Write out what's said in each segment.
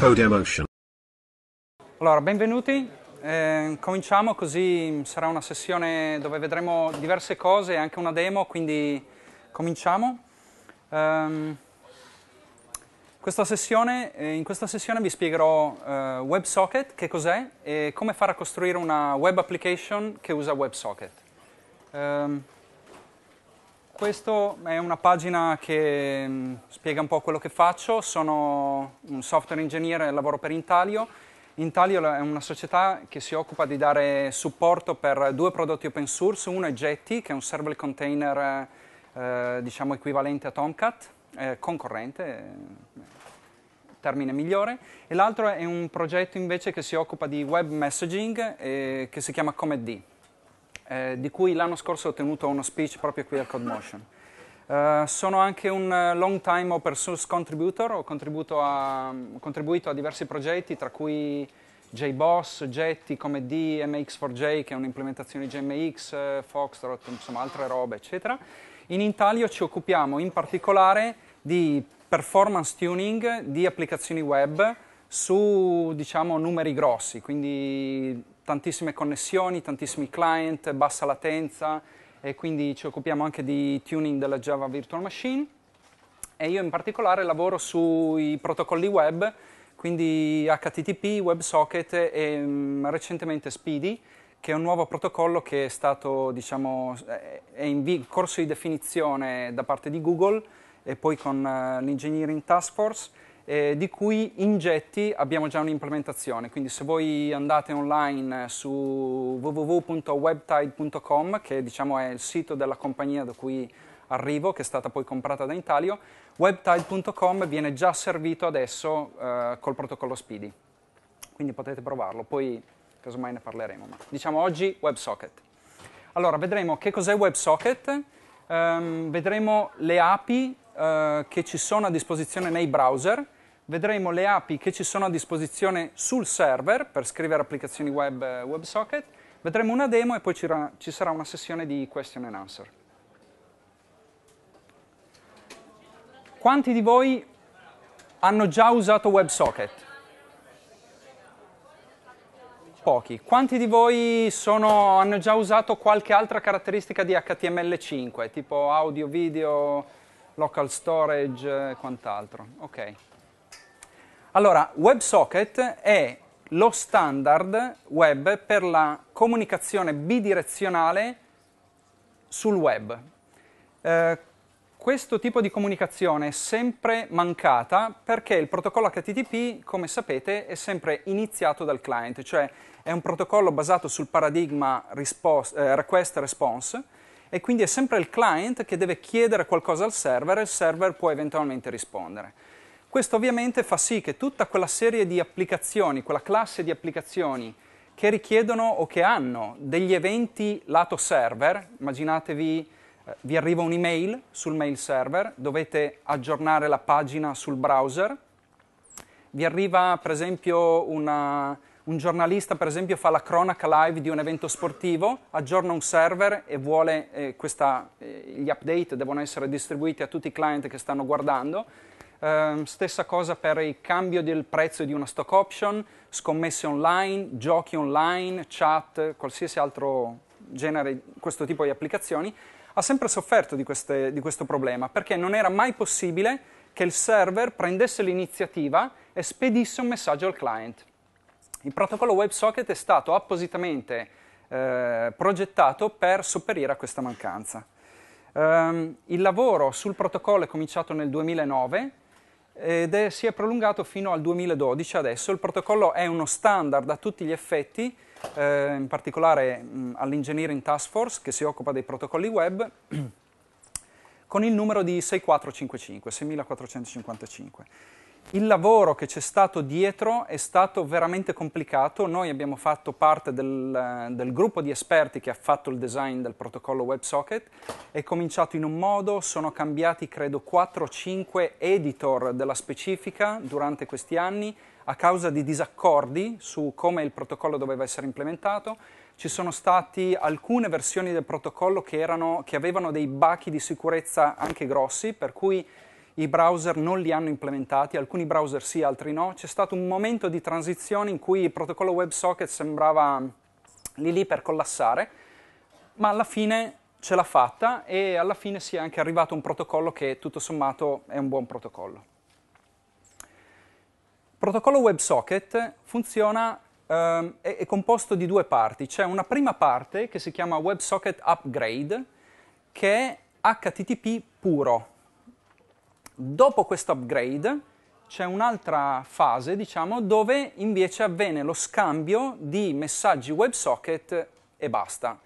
Code Emotion. Allora, benvenuti. Eh, cominciamo così sarà una sessione dove vedremo diverse cose, e anche una demo, quindi cominciamo. Um, questa sessione, eh, in questa sessione vi spiegherò uh, WebSocket, che cos'è e come fare a costruire una web application che usa WebSocket. Um, questa è una pagina che mm, spiega un po' quello che faccio, sono un software engineer e lavoro per Intalio. Intalio è una società che si occupa di dare supporto per due prodotti open source, uno è Jetty che è un server container eh, diciamo equivalente a Tomcat, eh, concorrente, eh, termine migliore, e l'altro è un progetto invece che si occupa di web messaging eh, che si chiama Comed eh, di cui l'anno scorso ho tenuto uno speech proprio qui al CodeMotion. Uh, eh, sono anche un eh, long time open source contributor, ho a, contribuito a diversi progetti, tra cui JBoss, Jetty, Comedy, MX4J, che è un'implementazione di GMX, Foxtrot, insomma altre robe, eccetera. In Intalio ci occupiamo in particolare di performance tuning di applicazioni web, su diciamo, numeri grossi, quindi tantissime connessioni, tantissimi client, bassa latenza e quindi ci occupiamo anche di tuning della Java Virtual Machine e io in particolare lavoro sui protocolli web, quindi HTTP, WebSocket e mh, mm, recentemente Speedy, che è un nuovo protocollo che è stato, diciamo, è in corso di definizione da parte di Google e poi con uh, l'Engineering Task Force eh, di cui in Getty abbiamo già un'implementazione, quindi se voi andate online su www.webtide.com, che diciamo è il sito della compagnia da cui arrivo, che è stata poi comprata da Intalio, webtile.com viene già servito adesso eh, col protocollo Speedy. Quindi potete provarlo, poi casomai ne parleremo. Ma diciamo oggi WebSocket. Allora, vedremo che cos'è WebSocket, um, vedremo le API uh, eh, che ci sono a disposizione nei browser, vedremo le API che ci sono a disposizione sul server per scrivere applicazioni web eh, WebSocket, vedremo una demo e poi ci sarà una sessione di question and answer. Quanti di voi hanno già usato WebSocket? Pochi. Quanti di voi sono, hanno già usato qualche altra caratteristica di HTML5, tipo audio, video, local storage e eh, quant'altro? Ok. Allora, WebSocket è lo standard web per la comunicazione bidirezionale sul web. Eh, questo tipo di comunicazione è sempre mancata perché il protocollo HTTP, come sapete, è sempre iniziato dal client, cioè è un protocollo basato sul paradigma eh, request-response e quindi è sempre il client che deve chiedere qualcosa al server e il server può eventualmente rispondere. Questo ovviamente fa sì che tutta quella serie di applicazioni, quella classe di applicazioni che richiedono o che hanno degli eventi lato server, immaginatevi eh, vi arriva un'email sul mail server, dovete aggiornare la pagina sul browser, vi arriva per esempio una, un giornalista per esempio fa la cronaca live di un evento sportivo, aggiorna un server e vuole eh, questa, eh, gli update devono essere distribuiti a tutti i client che stanno guardando, eh, stessa cosa per il cambio del prezzo di una stock option, scommesse online, giochi online, chat, qualsiasi altro genere, questo tipo di applicazioni, ha sempre sofferto di, queste, di questo problema perché non era mai possibile che il server prendesse l'iniziativa e spedisse un messaggio al client. Il protocollo WebSocket è stato appositamente eh, progettato per sopperire a questa mancanza. Um, il lavoro sul protocollo è cominciato nel 2009 ed è, si è prolungato fino al 2012 adesso. Il protocollo è uno standard a tutti gli effetti, eh, in particolare mm, all'Engineering Task Force che si occupa dei protocolli web, con il numero di 6455, 6455. Il lavoro che c'è stato dietro è stato veramente complicato, noi abbiamo fatto parte del, eh, del, gruppo di esperti che ha fatto il design del protocollo WebSocket, è cominciato in un modo, sono cambiati credo 4-5 editor della specifica durante questi anni a causa di disaccordi su come il protocollo doveva essere implementato, ci sono state alcune versioni del protocollo che, erano, che avevano dei bachi di sicurezza anche grossi, per cui i browser non li hanno implementati, alcuni browser sì, altri no. C'è stato un momento di transizione in cui il protocollo WebSocket sembrava mm, lì lì per collassare, ma alla fine ce l'ha fatta e alla fine si è anche arrivato a un protocollo che tutto sommato è un buon protocollo. Il protocollo WebSocket funziona, eh, è, è composto di due parti. C'è una prima parte che si chiama WebSocket Upgrade, che è HTTP puro, Dopo questo upgrade c'è un'altra fase, diciamo, dove invece avviene lo scambio di messaggi WebSocket e basta.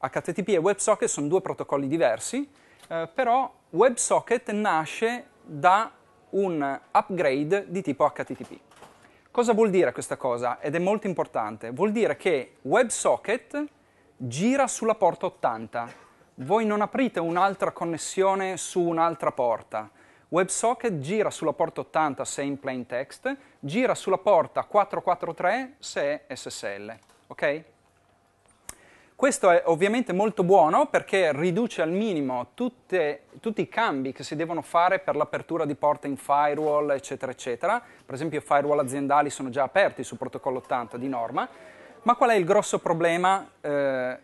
HTTP e WebSocket sono due protocolli diversi, eh, però WebSocket nasce da un upgrade di tipo HTTP. Cosa vuol dire questa cosa? Ed è molto importante. Vuol dire che WebSocket gira sulla porta 80. Voi non aprite un'altra connessione su un'altra porta. WebSocket gira sulla porta 80 se è in plain text, gira sulla porta 443 se è SSL. Okay? Questo è ovviamente molto buono perché riduce al minimo tutte, tutti i cambi che si devono fare per l'apertura di porte in firewall, eccetera, eccetera. Per esempio i firewall aziendali sono già aperti su protocollo 80 di norma. Ma qual è il grosso problema eh,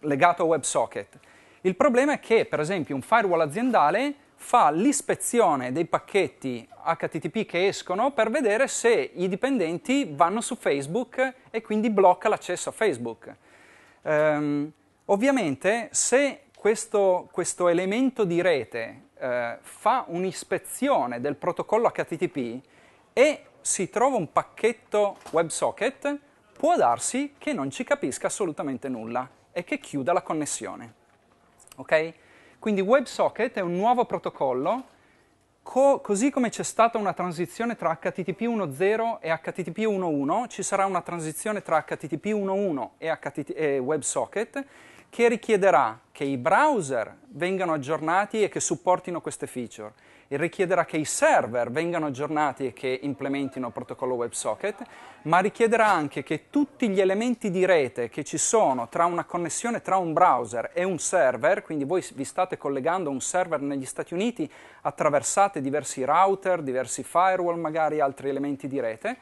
legato a WebSocket? Il problema è che, per esempio, un firewall aziendale fa l'ispezione dei pacchetti HTTP che escono per vedere se i dipendenti vanno su Facebook e quindi blocca l'accesso a Facebook. Um, ovviamente se questo, questo, elemento di rete eh, fa un'ispezione del protocollo HTTP e si trova un pacchetto WebSocket, può darsi che non ci capisca assolutamente nulla e che chiuda la connessione. Okay? Quindi WebSocket è un nuovo protocollo, co- così come c'è stata una transizione tra HTTP 1.0 e HTTP 1.1, ci sarà una transizione tra HTTP 1.1 e, HTT- e WebSocket che richiederà che i browser vengano aggiornati e che supportino queste feature richiederà che i server vengano aggiornati e che implementino protocollo WebSocket, ma richiederà anche che tutti gli elementi di rete che ci sono tra una connessione tra un browser e un server, quindi voi vi state collegando a un server negli Stati Uniti, attraversate diversi router, diversi firewall, magari altri elementi di rete,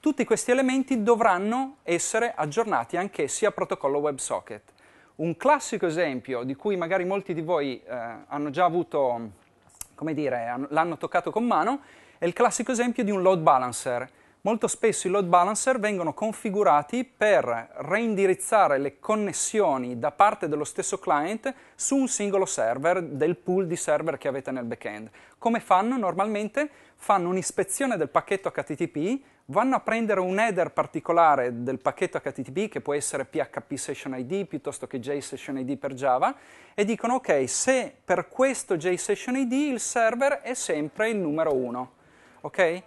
tutti questi elementi dovranno essere aggiornati anch'essi a protocollo WebSocket. Un classico esempio di cui magari molti di voi eh, hanno già avuto come dire, l'hanno toccato con mano, è il classico esempio di un load balancer. Molto spesso i load balancer vengono configurati per reindirizzare le connessioni da parte dello stesso client su un singolo server del pool di server che avete nel backend. Come fanno? Normalmente fanno un'ispezione del pacchetto HTTP, vanno a prendere un header particolare del pacchetto HTTP che può essere PHP Session ID piuttosto che JSession ID per Java e dicono ok, se per questo JSession ID il server è sempre il numero 1, ok?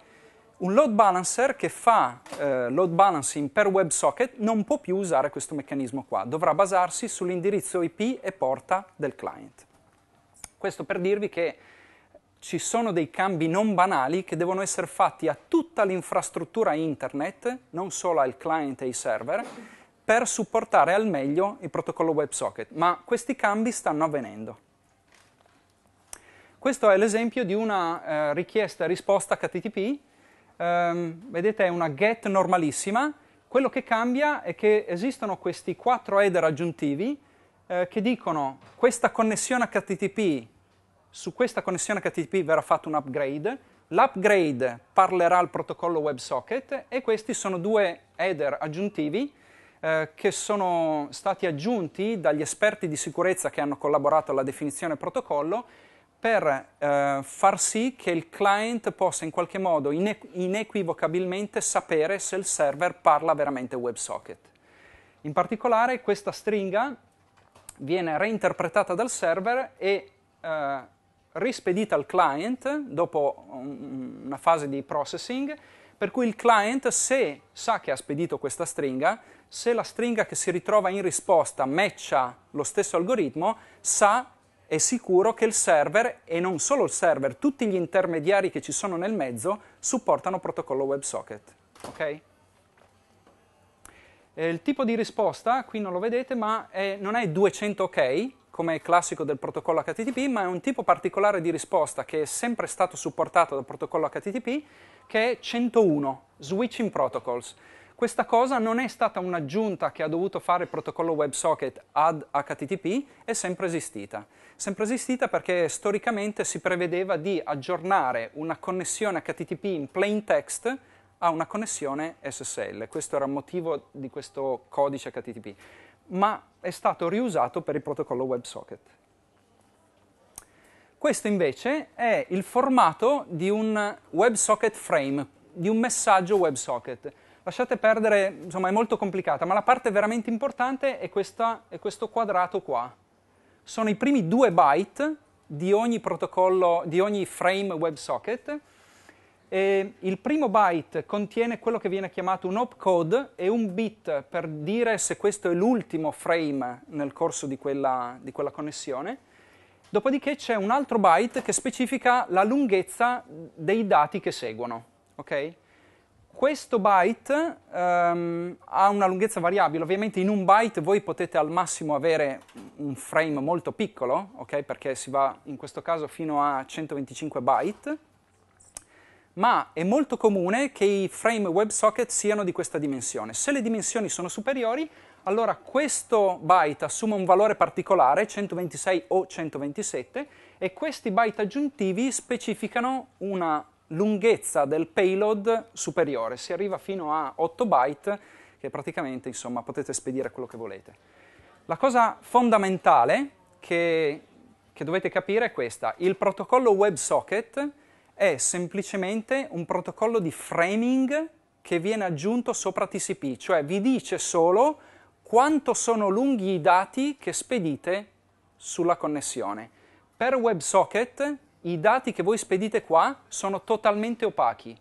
Un load balancer che fa eh, load balancing per WebSocket non può più usare questo meccanismo qua, dovrà basarsi sull'indirizzo IP e porta del client. Questo per dirvi che ci sono dei cambi non banali che devono essere fatti a tutta l'infrastruttura internet, non solo al client e ai server, per supportare al meglio il protocollo WebSocket, ma questi cambi stanno avvenendo. Questo è l'esempio di una eh, richiesta e risposta HTTP, ehm, vedete è una get normalissima, quello che cambia è che esistono questi quattro header aggiuntivi eh, che dicono questa connessione HTTP su questa connessione HTTP verrà fatto un upgrade, l'upgrade parlerà al protocollo WebSocket e questi sono due header aggiuntivi eh, che sono stati aggiunti dagli esperti di sicurezza che hanno collaborato alla definizione protocollo per eh, far sì che il client possa in qualche modo inequ- inequivocabilmente sapere se il server parla veramente WebSocket. In particolare questa stringa viene reinterpretata dal server e eh, rispedita al client dopo una fase di processing, per cui il client se sa che ha spedito questa stringa, se la stringa che si ritrova in risposta matcha lo stesso algoritmo, sa è sicuro che il server e non solo il server, tutti gli intermediari che ci sono nel mezzo supportano protocollo WebSocket. Okay? Eh, il tipo di risposta, qui non lo vedete, ma è, non è 200 ok, come è classico del protocollo HTTP, ma è un tipo particolare di risposta che è sempre stato supportato dal protocollo HTTP, che è 101, Switching Protocols. Questa cosa non è stata un'aggiunta che ha dovuto fare il protocollo WebSocket ad HTTP, è sempre esistita. Sempre esistita perché storicamente si prevedeva di aggiornare una connessione HTTP in plain text ha una connessione SSL. Questo era il motivo di questo codice HTTP, ma è stato riusato per il protocollo WebSocket. Questo invece è il formato di un WebSocket frame, di un messaggio WebSocket. Lasciate perdere, insomma è molto complicata, ma la parte veramente importante è, questa, è questo quadrato qua. Sono i primi due byte di ogni protocollo, di ogni frame WebSocket, e il primo byte contiene quello che viene chiamato un opcode e un bit per dire se questo è l'ultimo frame nel corso di quella, di quella connessione. Dopodiché c'è un altro byte che specifica la lunghezza dei dati che seguono. Okay? Questo byte um, ha una lunghezza variabile, ovviamente in un byte voi potete al massimo avere un frame molto piccolo, okay? perché si va in questo caso fino a 125 byte ma è molto comune che i frame WebSocket siano di questa dimensione. Se le dimensioni sono superiori, allora questo byte assume un valore particolare, 126 o 127, e questi byte aggiuntivi specificano una lunghezza del payload superiore, si arriva fino a 8 byte, che praticamente insomma, potete spedire quello che volete. La cosa fondamentale che, che dovete capire è questa, il protocollo WebSocket è semplicemente un protocollo di framing che viene aggiunto sopra TCP, cioè vi dice solo quanto sono lunghi i dati che spedite sulla connessione. Per WebSocket i dati che voi spedite qua sono totalmente opachi,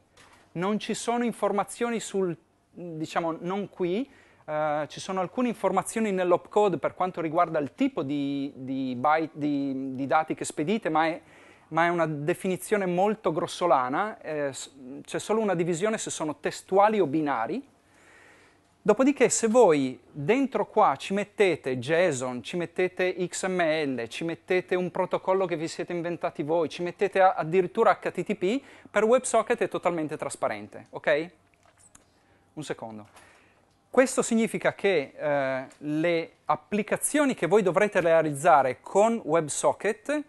non ci sono informazioni sul, diciamo, non qui, Uh, ci sono alcune informazioni nell'opcode per quanto riguarda il tipo di, di, byte, di, di dati che spedite, ma è, ma è una definizione molto grossolana, eh, c'è solo una divisione se sono testuali o binari. Dopodiché se voi dentro qua ci mettete JSON, ci mettete XML, ci mettete un protocollo che vi siete inventati voi, ci mettete addirittura HTTP, per WebSocket è totalmente trasparente, ok? Un secondo. Questo significa che eh, le applicazioni che voi dovrete realizzare con WebSocket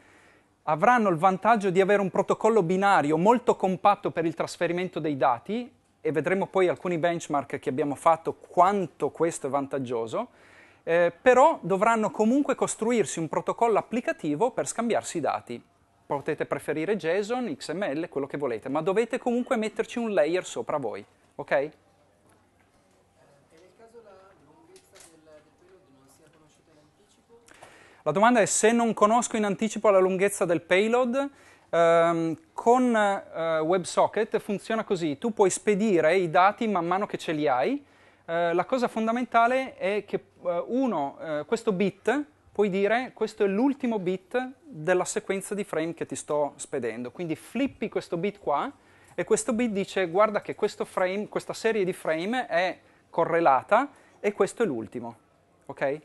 avranno il vantaggio di avere un protocollo binario molto compatto per il trasferimento dei dati e vedremo poi alcuni benchmark che abbiamo fatto quanto questo è vantaggioso, eh, però dovranno comunque costruirsi un protocollo applicativo per scambiarsi i dati. Potete preferire JSON, XML, quello che volete, ma dovete comunque metterci un layer sopra voi, ok? La domanda è se non conosco in anticipo la lunghezza del payload, ehm, con eh, WebSocket funziona così, tu puoi spedire i dati man mano che ce li hai, eh, la cosa fondamentale è che eh, uno, eh, questo bit, puoi dire questo è l'ultimo bit della sequenza di frame che ti sto spedendo, quindi flippi questo bit qua e questo bit dice guarda che frame, questa serie di frame è correlata e questo è l'ultimo, ok?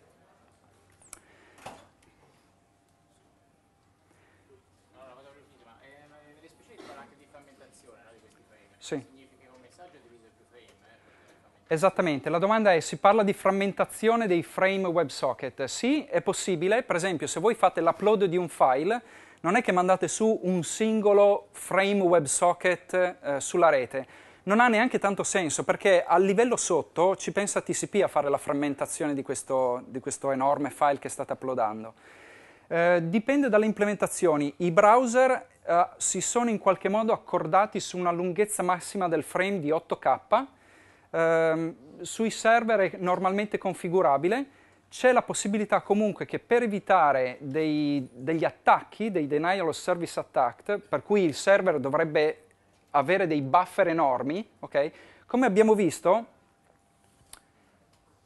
Sì. Esattamente, la domanda è, si parla di frammentazione dei frame WebSocket? Sì, è possibile, per esempio se voi fate l'upload di un file, non è che mandate su un singolo frame WebSocket eh, sulla rete, non ha neanche tanto senso perché a livello sotto ci pensa TCP a fare la frammentazione di questo, di questo enorme file che state uploadando. Eh, dipende dalle implementazioni. I browser eh, si sono in qualche modo accordati su una lunghezza massima del frame di 8K, eh, sui server è normalmente configurabile, c'è la possibilità comunque che per evitare dei, degli attacchi, dei denial of service attack, per cui il server dovrebbe avere dei buffer enormi, okay? come abbiamo visto,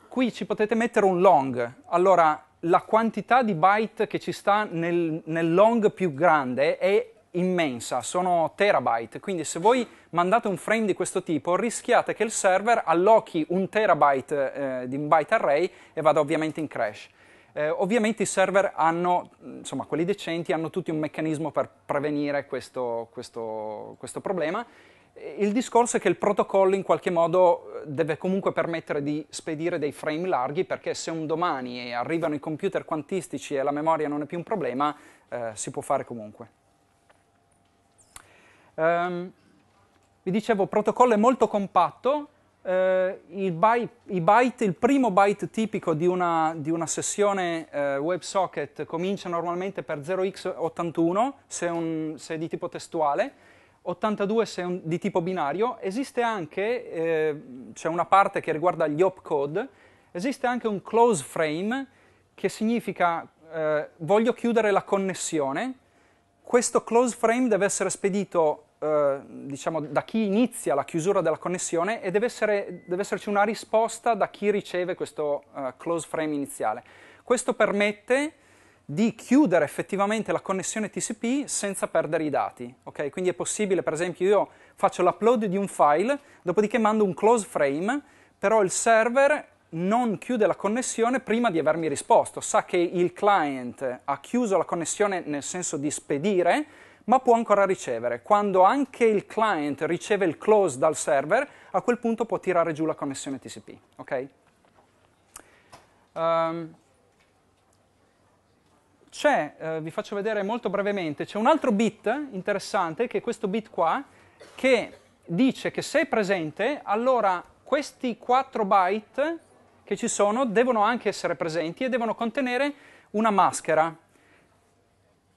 qui ci potete mettere un long. Allora, la quantità di byte che ci sta nel, nel long più grande è immensa, sono terabyte, quindi se voi mandate un frame di questo tipo rischiate che il server allochi un terabyte eh, di un byte array e vada ovviamente in crash. Eh, ovviamente i server hanno, insomma quelli decenti, hanno tutti un meccanismo per prevenire questo, questo, questo problema eh, il discorso è che il protocollo in qualche modo eh, deve comunque permettere di spedire dei frame larghi perché se un domani arrivano i computer quantistici e la memoria non è più un problema, eh, si può fare comunque. Um, vi dicevo, il protocollo è molto compatto, eh, il, byte, il, byte, il, primo byte tipico di una, di una sessione eh, WebSocket comincia normalmente per 0x81 se, un, se è di tipo testuale, 82 se un, di tipo binario, esiste anche, eh, c'è una parte che riguarda gli opcode, esiste anche un close frame che significa eh, voglio chiudere la connessione, questo close frame deve essere spedito eh, diciamo, da chi inizia la chiusura della connessione e deve, essere, deve esserci una risposta da chi riceve questo eh, close frame iniziale. Questo permette di chiudere effettivamente la connessione TCP senza perdere i dati. Okay? Quindi è possibile, per esempio, io faccio l'upload di un file, dopodiché mando un close frame, però il server non chiude la connessione prima di avermi risposto. Sa che il client ha chiuso la connessione nel senso di spedire, ma può ancora ricevere. Quando anche il client riceve il close dal server, a quel punto può tirare giù la connessione TCP. Ok? Um, c'è, eh, vi faccio vedere molto brevemente, c'è un altro bit interessante che è questo bit qua che dice che se è presente allora questi 4 byte che ci sono devono anche essere presenti e devono contenere una maschera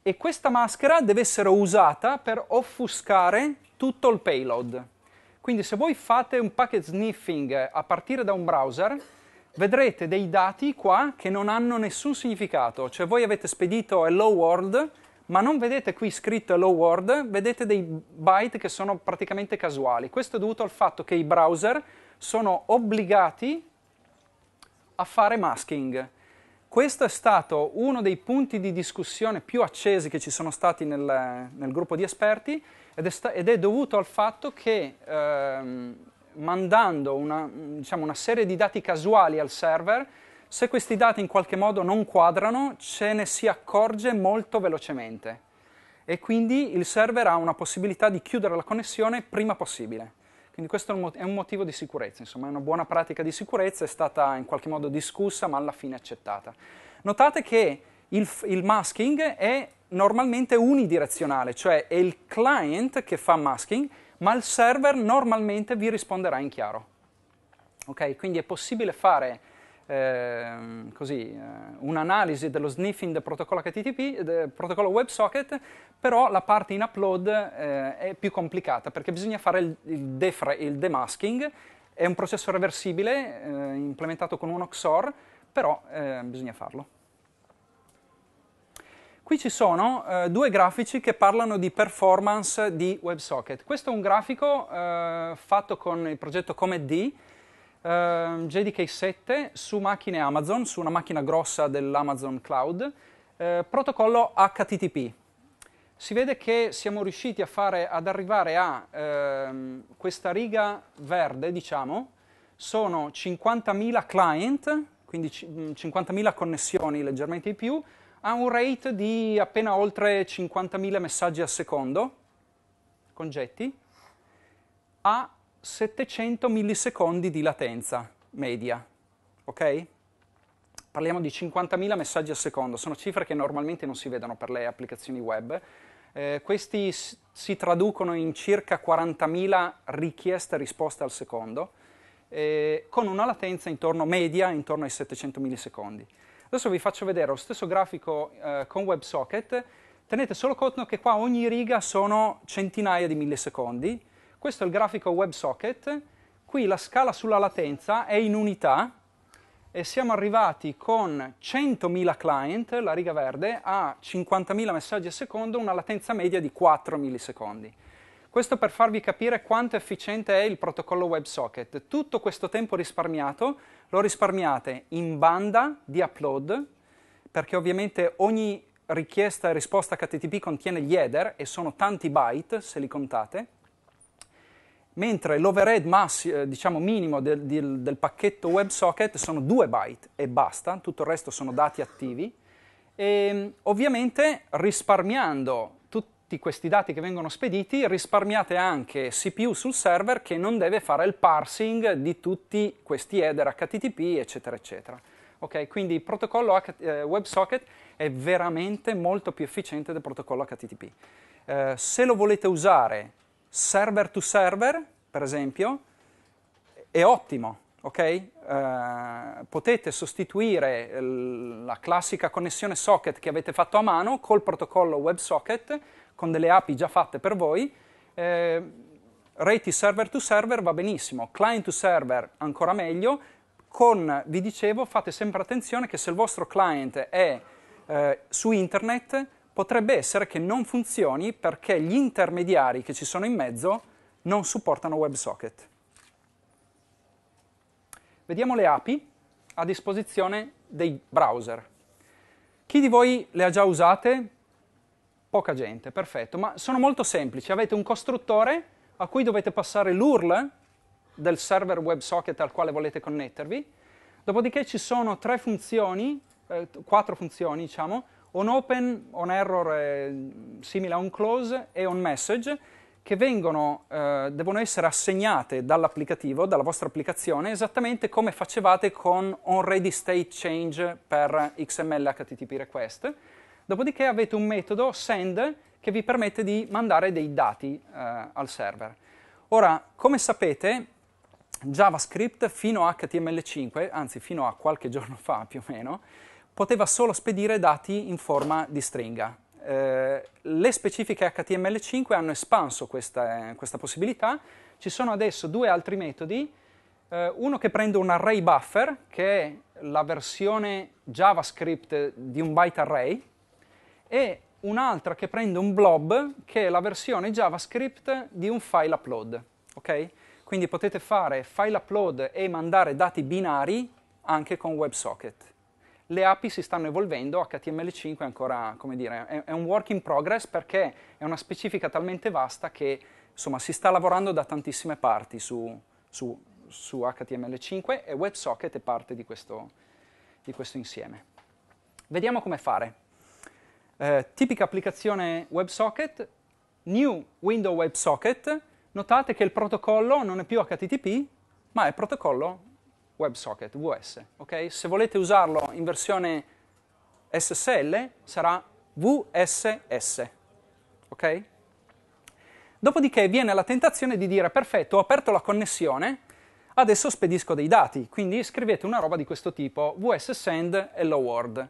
e questa maschera deve essere usata per offuscare tutto il payload. Quindi se voi fate un packet sniffing a partire da un browser, vedrete dei dati qua che non hanno nessun significato, cioè voi avete spedito hello world, ma non vedete qui scritto hello world, vedete dei byte che sono praticamente casuali. Questo è dovuto al fatto che i browser sono obbligati a fare masking. Questo è stato uno dei punti di discussione più accesi che ci sono stati nel, nel gruppo di esperti ed è, sta- ed è, dovuto al fatto che ehm, mandando una, diciamo, una serie di dati casuali al server, se questi dati in qualche modo non quadrano, ce ne si accorge molto velocemente e quindi il server ha una possibilità di chiudere la connessione prima possibile. Quindi questo è un motivo di sicurezza, insomma è una buona pratica di sicurezza, è stata in qualche modo discussa ma alla fine accettata. Notate che il, il masking è normalmente unidirezionale, cioè è il client che fa masking ma il server normalmente vi risponderà in chiaro. Okay? Quindi è possibile fare eh, così, eh, un'analisi dello sniffing del protocollo HTTP, del protocollo WebSocket, però la parte in upload eh, è più complicata perché bisogna fare il, il, defra, il demasking, è un processo reversibile eh, implementato con un XOR, però eh, bisogna farlo. Qui ci sono eh, due grafici che parlano di performance di WebSocket. Questo è un grafico eh, fatto con il progetto Comet D, eh, JDK7, su macchine Amazon, su una macchina grossa dell'Amazon Cloud, eh, protocollo HTTP. Si vede che siamo riusciti fare, ad arrivare a ehm, questa riga verde, diciamo, sono 50.000 client, quindi 50.000 mm, connessioni leggermente di più, ha un rate di appena oltre 50.000 messaggi al secondo, con getti, a 700 millisecondi di latenza media, ok? Parliamo di 50.000 messaggi al secondo, sono cifre che normalmente non si vedono per le applicazioni web. Eh, questi si traducono in circa 40.000 richieste e risposte al secondo, eh, con una latenza intorno media intorno ai 700 millisecondi. Adesso vi faccio vedere lo stesso grafico eh, con WebSocket. Tenete solo conto che qua ogni riga sono centinaia di millisecondi. Questo è il grafico WebSocket. Qui la scala sulla latenza è in unità e siamo arrivati con 100.000 client, la riga verde, a 50.000 messaggi al secondo, una latenza media di 4 millisecondi. Questo per farvi capire quanto efficiente è il protocollo WebSocket. Tutto questo tempo risparmiato lo risparmiate in banda di upload, perché ovviamente ogni richiesta e risposta HTTP contiene gli header e sono tanti byte se li contate, mentre l'overhead massimo, eh, diciamo minimo del, del, del, pacchetto WebSocket sono 2 byte e basta, tutto il resto sono dati attivi. E, ehm, ovviamente risparmiando tutti questi dati che vengono spediti risparmiate anche CPU sul server che non deve fare il parsing di tutti questi header HTTP, eccetera, eccetera. Ok, quindi il protocollo eh, WebSocket è veramente molto più efficiente del protocollo HTTP. Eh, se lo volete usare server to server, per esempio, è ottimo, Okay? Uh, potete sostituire la classica connessione socket che avete fatto a mano col protocollo WebSocket con delle API già fatte per voi, eh, reti server to server va benissimo, client to server ancora meglio, con, vi dicevo, fate sempre attenzione che se il vostro client è eh, su internet, potrebbe essere che non funzioni perché gli intermediari che ci sono in mezzo non supportano WebSocket. Vediamo le API a disposizione dei browser. Chi di voi le ha già usate? Poca gente, perfetto, ma sono molto semplici. Avete un costruttore a cui dovete passare l'URL del server WebSocket al quale volete connettervi, dopodiché ci sono tre funzioni, eh, quattro funzioni diciamo, on open, on error, eh, simile a un close e on message, che vengono, eh, devono essere assegnate dall'applicativo, dalla vostra applicazione, esattamente come facevate con on ready state change per XML HTTP request. Dopodiché avete un metodo send che vi permette di mandare dei dati eh, al server. Ora, come sapete, JavaScript fino a HTML5, anzi fino a qualche giorno fa più o meno, poteva solo spedire dati in forma di stringa. Eh, le specifiche HTML5 hanno espanso questa, eh, questa, possibilità. Ci sono adesso due altri metodi, eh, uno che prende un array buffer, che è la versione JavaScript di un byte array, e un'altra che prende un blob che è la versione JavaScript di un file upload. Okay? Quindi potete fare file upload e mandare dati binari anche con WebSocket. Le API si stanno evolvendo, HTML5 è ancora, come dire, è un work in progress perché è una specifica talmente vasta che insomma, si sta lavorando da tantissime parti su, su, su HTML5 e WebSocket è parte di questo, di questo insieme. Vediamo come fare. Eh, tipica applicazione WebSocket, new window WebSocket, notate che il protocollo non è più HTTP, ma è protocollo WebSocket, VS. Okay? Se volete usarlo in versione SSL sarà VSS. Okay? Dopodiché viene la tentazione di dire perfetto, ho aperto la connessione, adesso spedisco dei dati, quindi scrivete una roba di questo tipo, vs send hello world.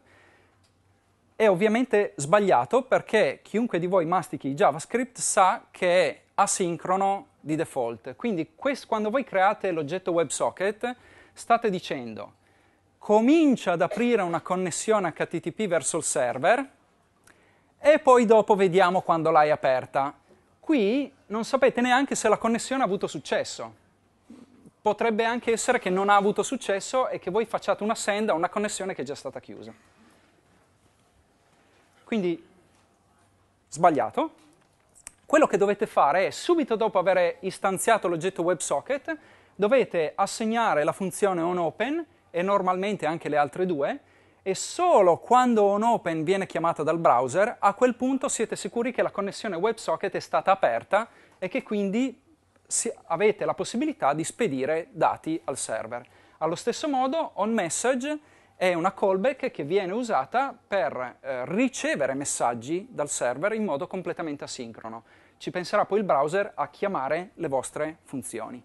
È ovviamente sbagliato perché chiunque di voi mastichi JavaScript sa che è asincrono di default. Quindi questo, quando voi create l'oggetto WebSocket state dicendo comincia ad aprire una connessione HTTP verso il server e poi dopo vediamo quando l'hai aperta. Qui non sapete neanche se la connessione ha avuto successo. Potrebbe anche essere che non ha avuto successo e che voi facciate una send a una connessione che è già stata chiusa. Quindi, sbagliato. Quello che dovete fare è, subito dopo aver istanziato l'oggetto WebSocket, dovete assegnare la funzione onOpen e normalmente anche le altre due, e solo quando onOpen viene chiamata dal browser, a quel punto siete sicuri che la connessione WebSocket è stata aperta e che quindi avete la possibilità di spedire dati al server. Allo stesso modo, onMessage è una callback che viene usata per eh, ricevere messaggi dal server in modo completamente asincrono. Ci penserà poi il browser a chiamare le vostre funzioni.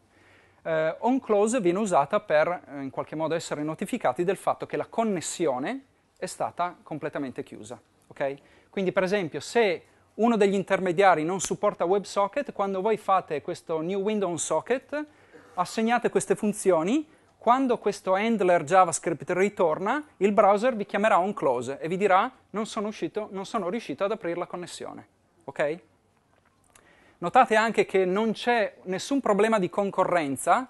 Eh, onClose viene usata per eh, in qualche modo essere notificati del fatto che la connessione è stata completamente chiusa. Okay? Quindi per esempio se uno degli intermediari non supporta WebSocket, quando voi fate questo new window on socket, assegnate queste funzioni quando questo handler JavaScript ritorna, il browser vi chiamerà on close e vi dirà non sono, uscito, non sono riuscito ad aprire la connessione. Ok? Notate anche che non c'è nessun problema di concorrenza,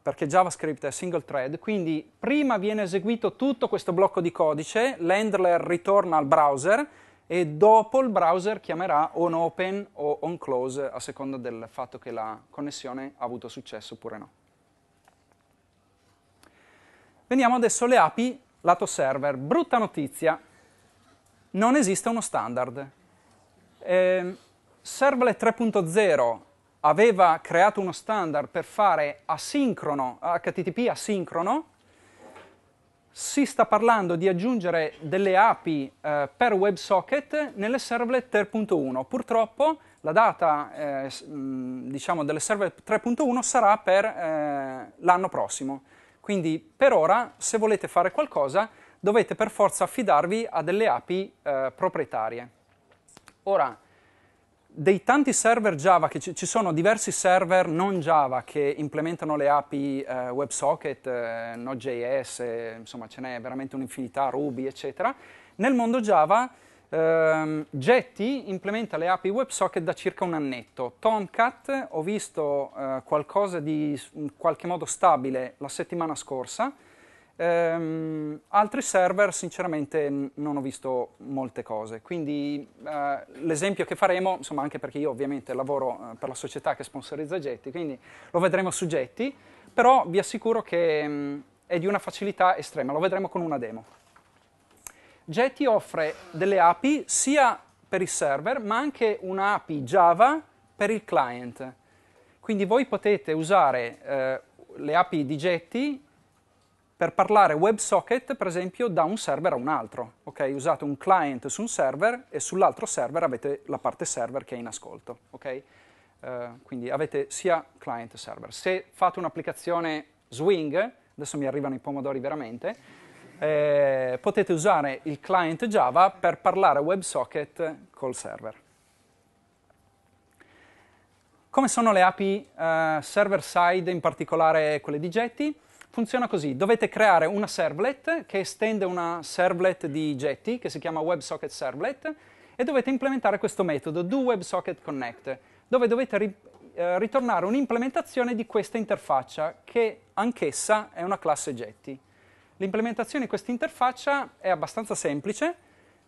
perché JavaScript è single thread, quindi prima viene eseguito tutto questo blocco di codice, l'handler ritorna al browser e dopo il browser chiamerà on open o on close a seconda del fatto che la connessione ha avuto successo oppure no. Veniamo adesso alle API lato server. Brutta notizia, non esiste uno standard. Eh, Servlet 3.0 aveva creato uno standard per fare asincrono, HTTP asincrono, si sta parlando di aggiungere delle API eh, per WebSocket nelle servlet 3.1. Purtroppo la data eh, diciamo, delle servlet 3.1 sarà per eh, l'anno prossimo. Quindi per ora, se volete fare qualcosa, dovete per forza affidarvi a delle API eh, proprietarie. Ora, dei tanti server Java, che ci, ci, sono diversi server non Java che implementano le API eh, WebSocket, eh, Node.js, eh, insomma ce n'è veramente un'infinità, Ruby, eccetera, nel mondo Java Um, Getty implementa le API WebSocket da circa un annetto. Tomcat ho visto uh, qualcosa di in qualche modo stabile la settimana scorsa. Um, altri server sinceramente non ho visto molte cose, quindi uh, l'esempio che faremo, insomma anche perché io ovviamente lavoro uh, per la società che sponsorizza Jetty, quindi lo vedremo su Jetty, però vi assicuro che um, è di una facilità estrema, lo vedremo con una demo. Jetty offre delle API sia per il server, ma anche un'API Java per il client. Quindi voi potete usare eh, le API di Jetty per parlare WebSocket, per esempio, da un server a un altro. Okay? Usate un client su un server e sull'altro server avete la parte server che è in ascolto. Okay? Uh, quindi avete sia client e server. Se fate un'applicazione Swing, adesso mi arrivano i pomodori veramente, eh, potete usare il client Java per parlare a WebSocket col server. Come sono le API eh, server-side, in particolare quelle di Jetty? Funziona così, dovete creare una servlet che estende una servlet di Jetty, che si chiama WebSocket Servlet, e dovete implementare questo metodo, doWebSocketConnect dove dovete ri eh, ritornare un'implementazione di questa interfaccia, che anch'essa è una classe Jetty. L'implementazione di questa interfaccia è abbastanza semplice.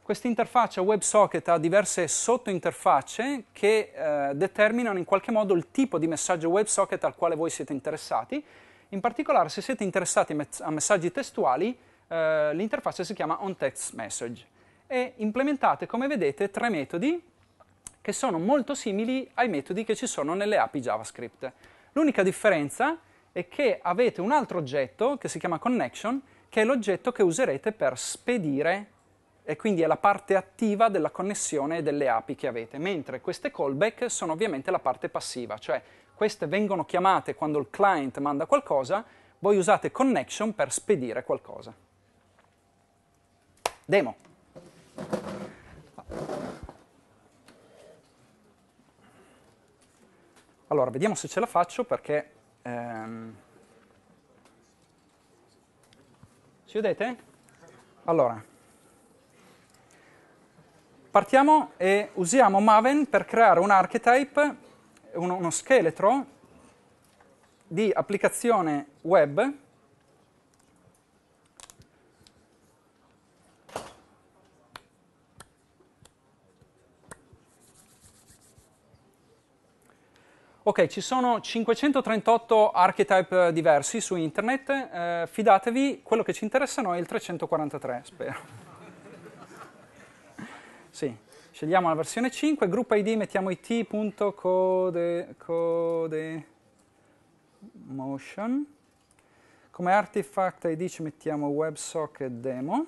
Questa interfaccia WebSocket ha diverse sottointerfacce che eh, determinano in qualche modo il tipo di messaggio WebSocket al quale voi siete interessati. In particolare, se siete interessati a messaggi testuali, eh, l'interfaccia si chiama OnTextMessage e implementate, come vedete, tre metodi che sono molto simili ai metodi che ci sono nelle api JavaScript. L'unica differenza è che avete un altro oggetto che si chiama connection che è l'oggetto che userete per spedire e quindi è la parte attiva della connessione delle api che avete, mentre queste callback sono ovviamente la parte passiva, cioè queste vengono chiamate quando il client manda qualcosa, voi usate connection per spedire qualcosa. Demo. Allora, vediamo se ce la faccio perché... Ehm Ci vedete? Allora, partiamo e usiamo Maven per creare un archetype, uno, uno scheletro di applicazione web Ok, ci sono 538 archetype eh, diversi su internet, eh, fidatevi, quello che ci interessa noi è il 343, spero. sì, scegliamo la versione 5, gruppo ID mettiamo it.code code motion. Come artifact ID ci mettiamo websocket demo.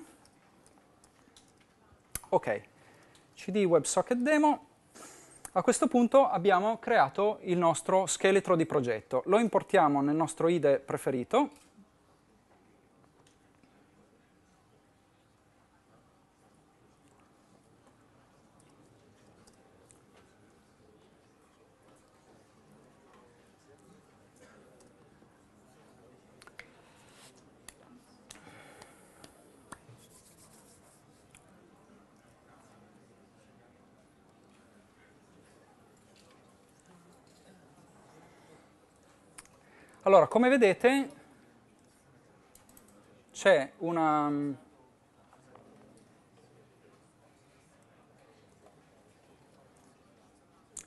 Ok, cd websocket demo a questo punto abbiamo creato il nostro scheletro di progetto. Lo importiamo nel nostro IDE preferito Allora, come vedete c'è una...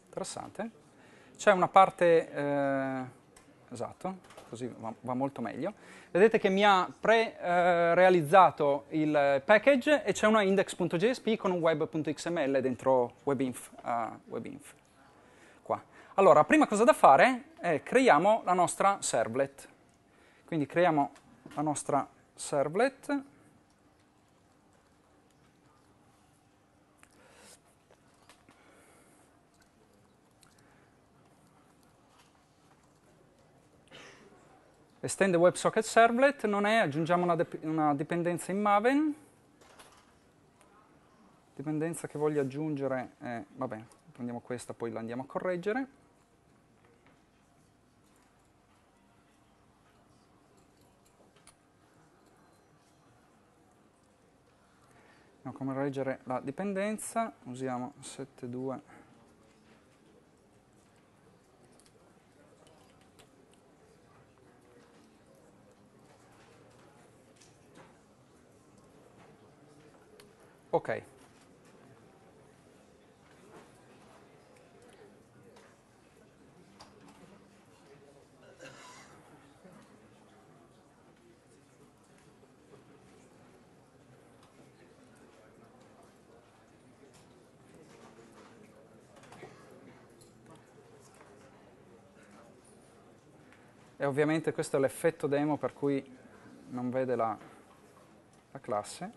Interessante. C'è una parte... Eh, esatto, così va, va, molto meglio. Vedete che mi ha pre-realizzato eh, il package e c'è una index.jsp con un web.xml dentro webinf. Uh, webinf. Allora, prima cosa da fare è creiamo la nostra servlet. Quindi creiamo la nostra servlet. Estende WebSocket servlet, non è, aggiungiamo una, dip una dipendenza in Maven. Dipendenza che voglio aggiungere, è, vabbè, prendiamo questa, poi la andiamo a correggere. come reggere la dipendenza, usiamo 72 ok e ovviamente questo è l'effetto demo per cui non vede la, la classe.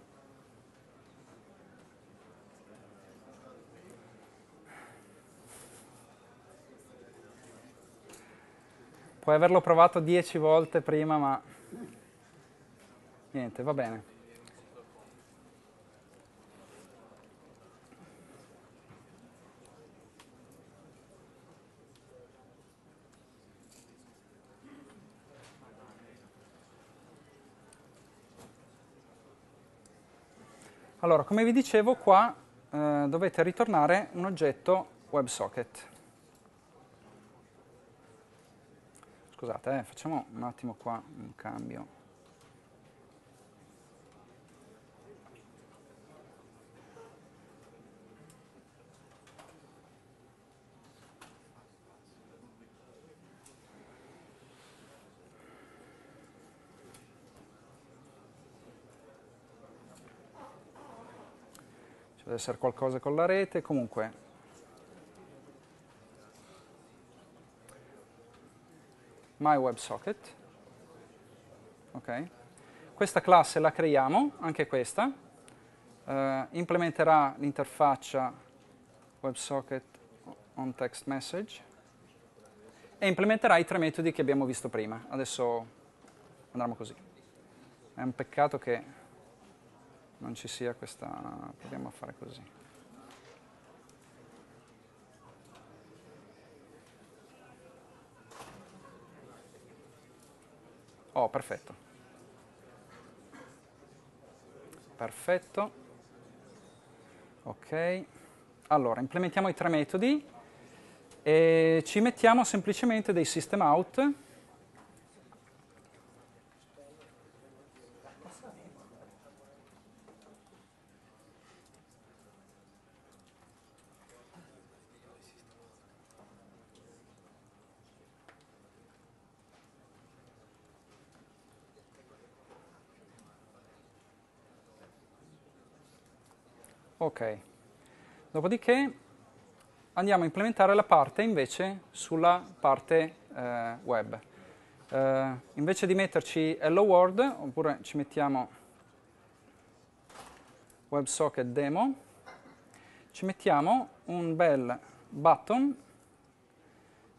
Puoi averlo provato 10 volte prima, ma niente, va bene. Allora, come vi dicevo, qua eh, dovete ritornare un oggetto WebSocket. Scusate, eh, facciamo un attimo qua un cambio. deve essere qualcosa con la rete, comunque my WebSocket. Okay. Questa classe la creiamo, anche questa, eh, implementerà l'interfaccia WebSocket on text message e implementerà i tre metodi che abbiamo visto prima. Adesso andremo così. È un peccato che non ci sia questa... proviamo a fare così. Oh, perfetto. Perfetto. Ok. Allora, implementiamo i tre metodi e ci mettiamo semplicemente dei system out ok. Dopodiché andiamo a implementare la parte invece sulla parte eh, web. Eh, invece di metterci hello world, oppure ci mettiamo websocket demo, ci mettiamo un bel button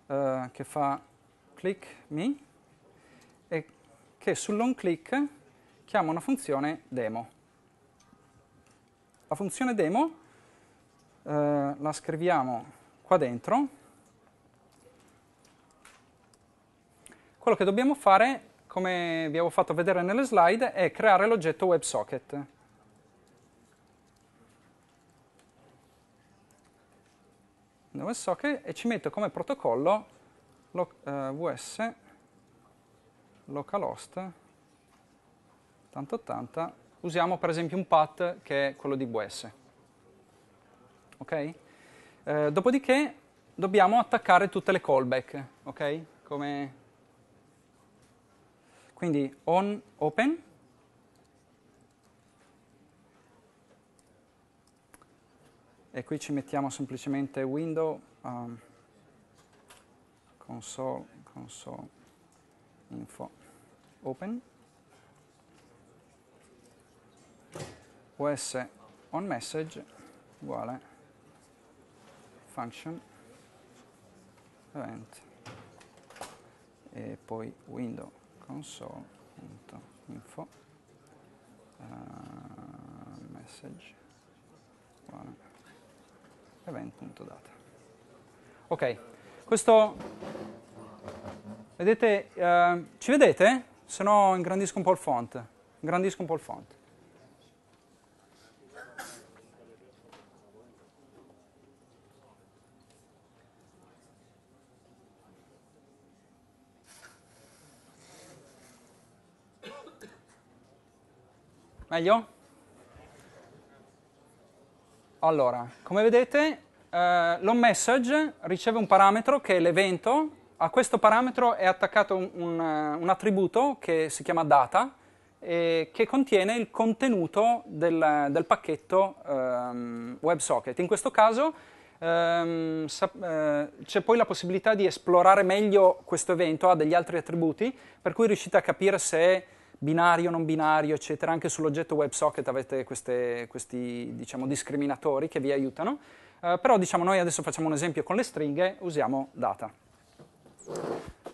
eh, che fa click me e che sull'on click chiama una funzione demo. La funzione demo eh, la scriviamo qua dentro. Quello che dobbiamo fare, come vi avevo fatto vedere nelle slide, è creare l'oggetto WebSocket. WebSocket e ci metto come protocollo lo, eh, vs localhost 8080 usiamo per esempio un path che è quello di BS. Okay? Eh, dopodiché dobbiamo attaccare tutte le callback, okay? Come... quindi on open e qui ci mettiamo semplicemente window um, console console info open os on message uguale function event e poi window console.info uh, eh, message uguale event.data ok questo vedete uh, ci vedete se no ingrandisco un po' il font ingrandisco un po' il font Meglio? Allora, come vedete, eh, l'on message riceve un parametro che è l'evento, a questo parametro è attaccato un, un, eh, un attributo che si chiama data, che contiene il contenuto del, del pacchetto um, ehm, WebSocket. In questo caso um, eh, c'è poi la possibilità di esplorare meglio questo evento ha degli altri attributi, per cui riuscite a capire se binario, non binario, eccetera. Anche sull'oggetto WebSocket avete queste, questi diciamo, discriminatori che vi aiutano. Eh, però diciamo, noi adesso facciamo un esempio con le stringhe, usiamo data.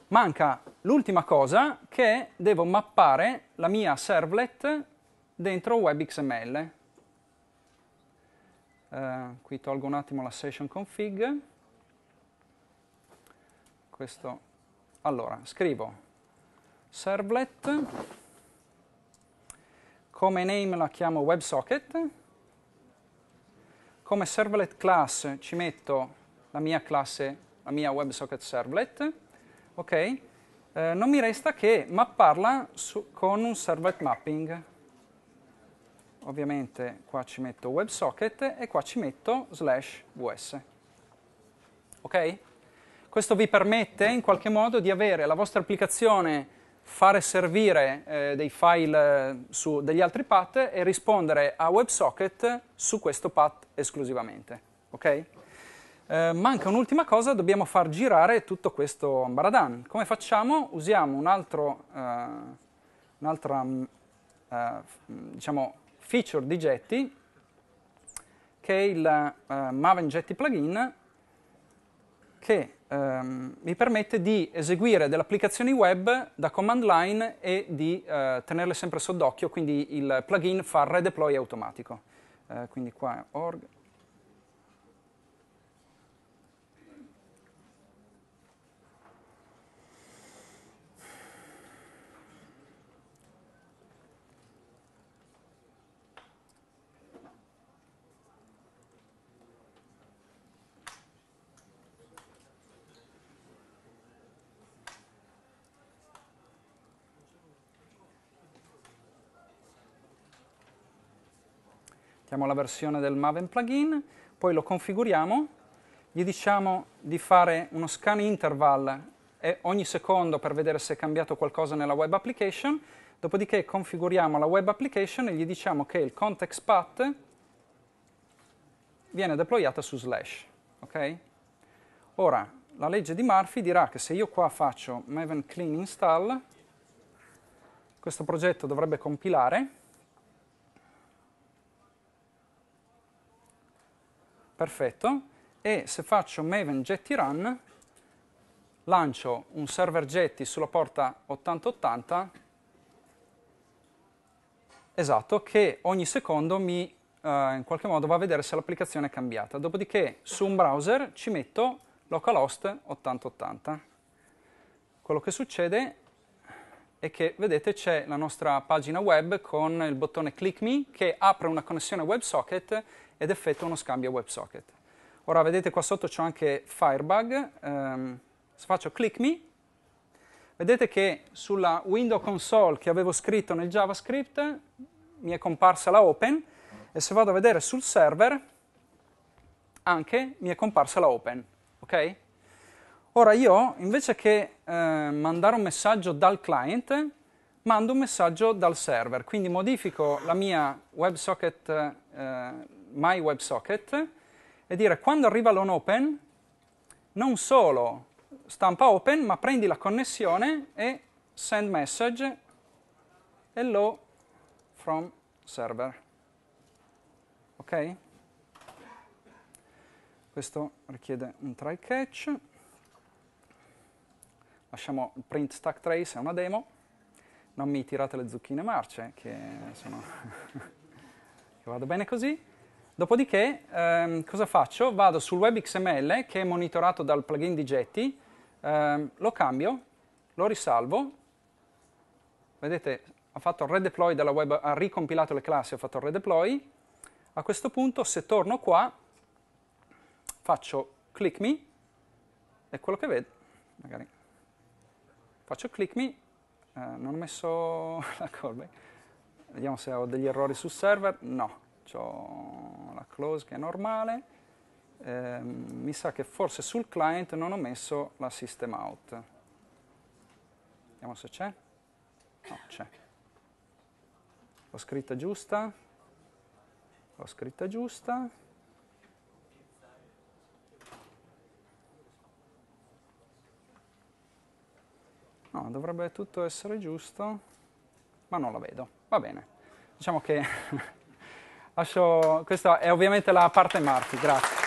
Manca l'ultima cosa che devo mappare la mia servlet dentro WebXML. Eh, qui tolgo un attimo la session config. Questo. Allora, scrivo servlet come name la chiamo WebSocket, come servlet class ci metto la mia classe, la mia WebSocket servlet, ok? Eh, non mi resta che mapparla su, con un servlet mapping. Ovviamente qua ci metto WebSocket e qua ci metto slash vs. Ok? Questo vi permette in qualche modo di avere la vostra applicazione fare servire eh, dei file eh, su degli altri path e rispondere a WebSocket su questo path esclusivamente. Ok? Eh, manca un'ultima cosa, dobbiamo far girare tutto questo ambaradan. Come facciamo? Usiamo un altro, eh, un'altra um, uh, diciamo feature di Jetty, che è il uh, Maven Jetty plugin, che ehm, mi permette di eseguire delle applicazioni web da command line e di eh, tenerle sempre sott'occhio, quindi il plugin fa redeploy automatico. Eh, quindi qua org Abbiamo la versione del Maven plugin, poi lo configuriamo, gli diciamo di fare uno scan interval eh, ogni secondo per vedere se è cambiato qualcosa nella web application, dopodiché configuriamo la web application e gli diciamo che il context path viene deployata su slash. Okay? Ora, la legge di Murphy dirà che se io qua faccio maven clean install, questo progetto dovrebbe compilare, perfetto, e se faccio maven jetty run, lancio un server jetty sulla porta 8080, esatto, che ogni secondo mi Uh, in qualche modo va a vedere se l'applicazione è cambiata. Dopodiché su un browser ci metto localhost 8080. Quello che succede è che vedete c'è la nostra pagina web con il bottone click me che apre una connessione WebSocket ed effettua uno scambio WebSocket. Ora vedete qua sotto c'è anche Firebug, ehm, se faccio click me, vedete che sulla window console che avevo scritto nel JavaScript mi è comparsa la open e se vado a vedere sul server anche mi è comparsa la open, ok? Ora io invece che eh, mandare un messaggio dal client mando un messaggio dal server, quindi modifico la mia WebSocket eh, My WebSocket e dire quando arriva l'on open non solo stampa open ma prendi la connessione e send message hello from server. Ok? Questo richiede un try catch. Lasciamo il print stack trace, è una demo. Non mi tirate le zucchine marce, che sono... che vado bene così. Dopodiché ehm, cosa faccio? Vado sul web XML che è monitorato dal plugin di Getty, ehm, lo cambio, lo risalvo, vedete ha fatto il redeploy della web, ha ricompilato le classi, ha fatto il redeploy, a questo punto se torno qua faccio click me, e quello che vedo, magari faccio click me, eh, non ho messo la callback, vediamo se ho degli errori sul server, no, ho la close che è normale, eh, mi sa che forse sul client non ho messo la system out. Vediamo se c'è. No, c'è. L'ho scritta giusta. L'ho scritta giusta. No, dovrebbe tutto essere giusto, ma non la vedo. Va bene. Diciamo che Lascio, questa è ovviamente la parte Marti, grazie.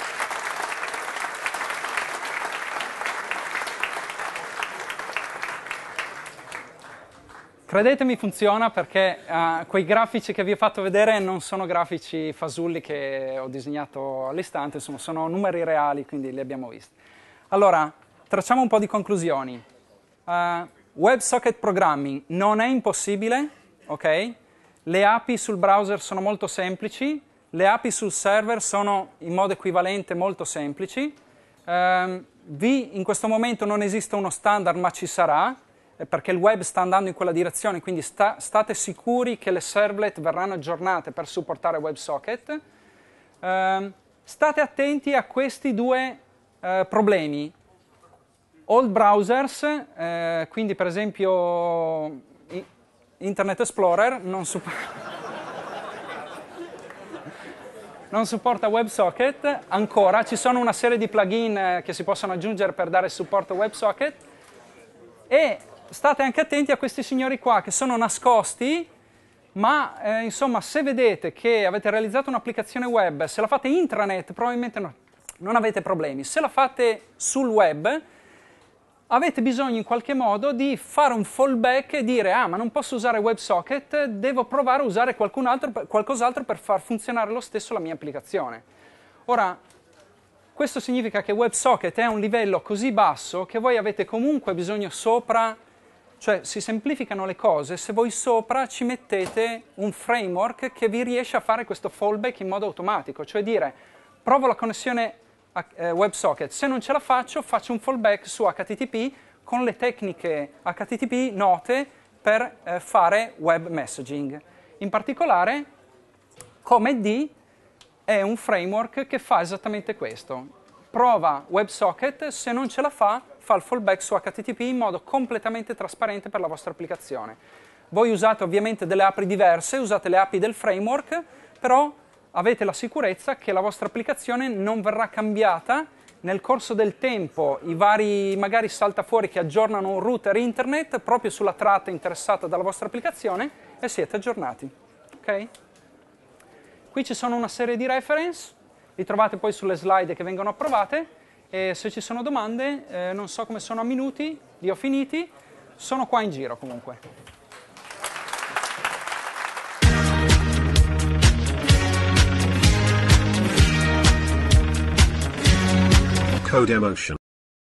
Credetemi funziona perché uh, quei grafici che vi ho fatto vedere non sono grafici fasulli che ho disegnato all'istante, insomma sono numeri reali, quindi li abbiamo visti. Allora, tracciamo un po' di conclusioni. Uh, eh, WebSocket Programming non è impossibile, ok? Le API sul browser sono molto semplici, le API sul server sono in modo equivalente molto semplici. Um, vi, in questo momento non esiste uno standard, ma ci sarà, eh, perché il web sta andando in quella direzione, quindi sta, state sicuri che le servlet verranno aggiornate per supportare WebSocket. Um, state attenti a questi due uh, problemi. Old browsers, uh, quindi per esempio Internet Explorer non supporta... non supporta WebSocket ancora, ci sono una serie di plugin eh, che si possono aggiungere per dare supporto a WebSocket e state anche attenti a questi signori qua che sono nascosti, ma eh, insomma se vedete che avete realizzato un'applicazione web, se la fate intranet probabilmente no, non avete problemi, se la fate sul web avete bisogno in qualche modo di fare un fallback e dire ah ma non posso usare WebSocket, devo provare a usare altro, qualcos'altro per far funzionare lo stesso la mia applicazione. Ora, questo significa che WebSocket è a un livello così basso che voi avete comunque bisogno sopra, cioè si semplificano le cose se voi sopra ci mettete un framework che vi riesce a fare questo fallback in modo automatico, cioè dire provo la connessione eh, WebSocket. Se non ce la faccio, faccio un fallback su HTTP con le tecniche HTTP note per eh, fare web messaging. In particolare, ComEd è un framework che fa esattamente questo. Prova WebSocket, se non ce la fa, fa il fallback su HTTP in modo completamente trasparente per la vostra applicazione. Voi usate ovviamente delle API diverse, usate le API del framework, però avete la sicurezza che la vostra applicazione non verrà cambiata nel corso del tempo. I vari magari salta fuori che aggiornano un router internet proprio sulla tratta interessata dalla vostra applicazione e siete aggiornati. Okay? Qui ci sono una serie di reference, li trovate poi sulle slide che vengono approvate e se ci sono domande, eh, non so come sono a minuti, li ho finiti, sono qua in giro comunque. code emotion.